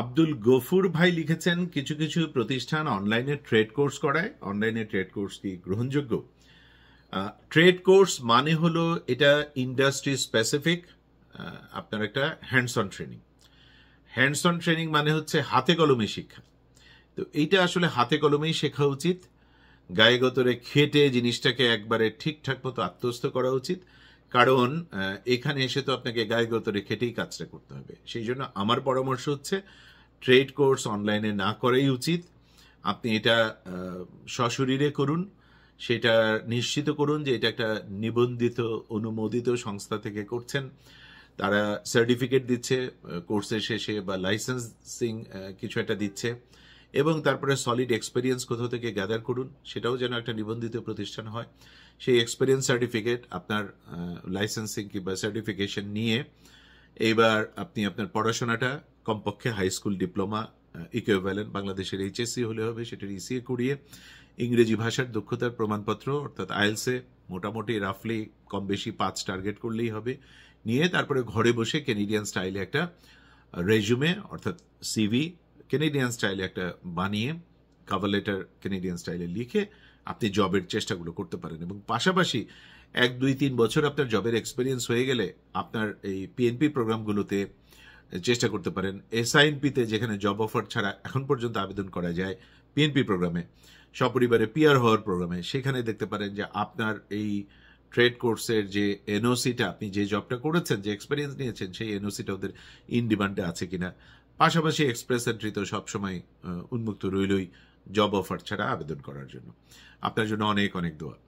আব্দুল গফুর ভাই লিখেছেন কিছু কিছু প্রতিষ্ঠান অনলাইনে ট্রেড কোর্স করায় অনলাইনে ট্রেড কোর্স কি গ্রহণযোগ্য ট্রেড কোর্স মানে হলো এটা ইন্ডাস্ট্রি স্পেসিফিক আপনার একটা hands on training hands on training মানে হচ্ছে হাতে কলমে শিক্ষা তো এইটা আসলে হাতে কলমেই শেখা উচিত গায়ে গতরে খেটে জিনিসটাকে একবারে ঠিকঠাক মতো আত্মস্থ করা উচিত কারণ এখানে এসে তো আপনাকে গায়ে রেখেটেই খেটেই কাজটা করতে হবে সেই জন্য আমার পরামর্শ হচ্ছে ট্রেড কোর্স অনলাইনে না করাই উচিত আপনি এটা সশরীরে করুন সেটা নিশ্চিত করুন যে এটা একটা নিবন্ধিত অনুমোদিত সংস্থা থেকে করছেন তারা সার্টিফিকেট দিচ্ছে কোর্সের শেষে বা লাইসেন্সিং কিছু একটা দিচ্ছে এবং তারপরে সলিড এক্সপিরিয়েন্স কোথাও থেকে গ্যাদার করুন সেটাও যেন একটা নিবন্ধিত প্রতিষ্ঠান হয় সেই এক্সপিরিয়েন্স সার্টিফিকেট আপনার লাইসেন্সিং কিংবা সার্টিফিকেশন নিয়ে এইবার আপনি আপনার পড়াশোনাটা কমপক্ষে হাই স্কুল ডিপ্লোমা ইকুইভ্যালেন্ট বাংলাদেশের এইচএসসি হলে হবে সেটার ইসিএ করিয়ে ইংরেজি ভাষার দক্ষতার প্রমাণপত্র অর্থাৎ আইএলসে মোটামুটি রাফলি কম বেশি পাঁচ টার্গেট করলেই হবে নিয়ে তারপরে ঘরে বসে কেনিডিয়ান স্টাইলে একটা রেজুমে অর্থাৎ সিভি কেনেডিয়ান স্টাইলে একটা বানিয়ে কাভার লেটার কেনেডিয়ান স্টাইলে লিখে আপনি জবের চেষ্টাগুলো করতে পারেন এবং পাশাপাশি এক দুই তিন বছর আপনার জবের এক্সপিরিয়েন্স হয়ে গেলে আপনার এই পিএনপি প্রোগ্রামগুলোতে চেষ্টা করতে পারেন এসআইএনপিতে যেখানে জব অফার ছাড়া এখন পর্যন্ত আবেদন করা যায় পিএনপি প্রোগ্রামে সপরিবারে পিয়ার হওয়ার প্রোগ্রামে সেখানে দেখতে পারেন যে আপনার এই ট্রেড কোর্সের যে এনওসিটা আপনি যে জবটা করেছেন যে এক্সপিরিয়েন্স নিয়েছেন সেই এনওসিটা ওদের ইন ডিমান্ডে আছে কিনা পাশাপাশি এক্সপ্রেস এন্ট্রি তো সবসময় উন্মুক্ত রইলই জব অফার ছাড়া আবেদন করার জন্য আপনার জন্য অনেক অনেক দোয়া